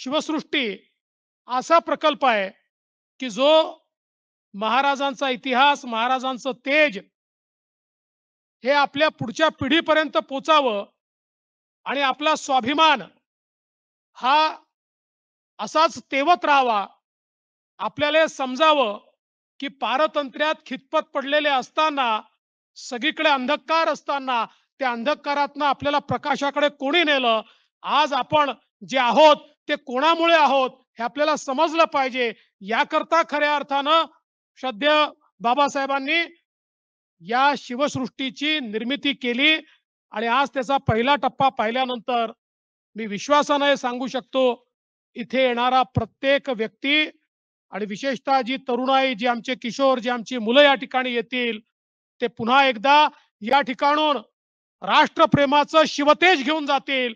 शिवसृष्टी असा प्रकल्प आहे की जो महाराजांचा इतिहास महाराजांचं तेज हे आपल्या पुढच्या पिढीपर्यंत पोचावं आणि आपला स्वाभिमान हा असाच तेवत राहावा आपल्याला समजावं की पारतंत्र्यात खितपत पडलेले असताना सगळीकडे अंधकार असताना त्या अंधकारातनं आपल्याला प्रकाशाकडे कोणी नेलं आज आपण जे आहोत ते कोणामुळे आहोत हे आपल्याला समजलं पाहिजे याकरता खऱ्या अर्थानं श्रद्धे बाबासाहेबांनी या शिवसृष्टीची निर्मिती केली आणि आज त्याचा पहिला टप्पा पाहिल्यानंतर मी विश्वासाने सांगू शकतो इथे येणारा प्रत्येक व्यक्ती आणि विशेषतः जी तरुणाई जी आमचे किशोर जी आमची मुलं या ठिकाणी येतील ते पुन्हा एकदा या ठिकाणून राष्ट्रप्रेमाचं शिवतेज घेऊन जातील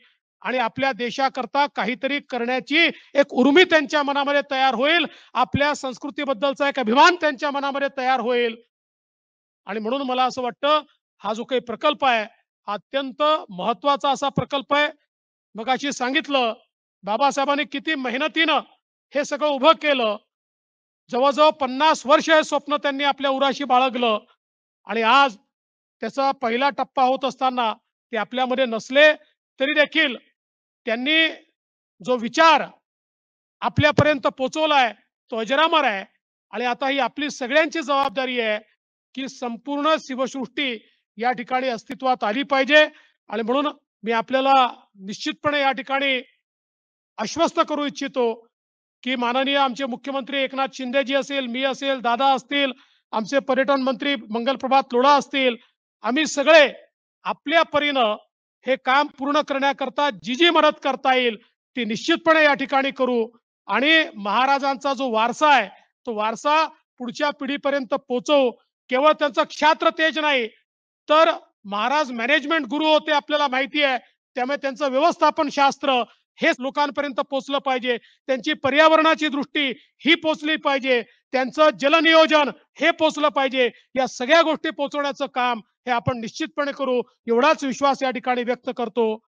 आणि आपल्या देशाकरता काहीतरी करण्याची एक उर्मी त्यांच्या मनामध्ये तयार होईल आपल्या संस्कृतीबद्दलचा एक अभिमान त्यांच्या मनामध्ये तयार होईल आणि म्हणून मला असं वाटतं हा जो काही प्रकल्प आहे अत्यंत महत्वाचा असा प्रकल्प आहे मग अशी सांगितलं बाबासाहेबांनी किती मेहनतीनं हे सगळं उभं केलं जवळजवळ पन्नास वर्ष हे स्वप्न त्यांनी आपल्या उराशी बाळगलं आणि आज त्याचा पहिला टप्पा होत असताना ते आपल्यामध्ये नसले तरी देखील त्यांनी जो विचार आपल्यापर्यंत पोचवलाय तो अजरामर आहे आणि आता ही आपली सगळ्यांची जबाबदारी आहे की संपूर्ण शिवसृष्टी या ठिकाणी अस्तित्वात आली पाहिजे आणि म्हणून मी आपल्याला निश्चितपणे या ठिकाणी आश्वस्त करू इच्छितो की माननीय आमचे मुख्यमंत्री एकनाथ शिंदेजी असेल मी असेल दादा असतील आमचे पर्यटन मंत्री मंगलप्रभात लोढा असतील आम्ही सगळे आपल्या परीनं हे काम पूर्ण करण्याकरता जी जी मदत करता येईल ती निश्चितपणे या ठिकाणी करू आणि महाराजांचा जो वारसा आहे तो वारसा पुढच्या पिढीपर्यंत पोहोचवू केवळ त्यांचं क्षात्र तेज नाही तर महाराज मॅनेजमेंट गुरु होते आपल्याला माहिती आहे त्यामुळे त्यांचं व्यवस्थापन शास्त्र हेच लोकांपर्यंत पोचलं पाहिजे त्यांची पर्यावरणाची दृष्टी ही पोचली पाहिजे त्यांचं जलनियोजन हे पोचलं पाहिजे या सगळ्या गोष्टी पोचवण्याचं काम हे आपण निश्चितपणे करू एवढाच विश्वास या ठिकाणी व्यक्त करतो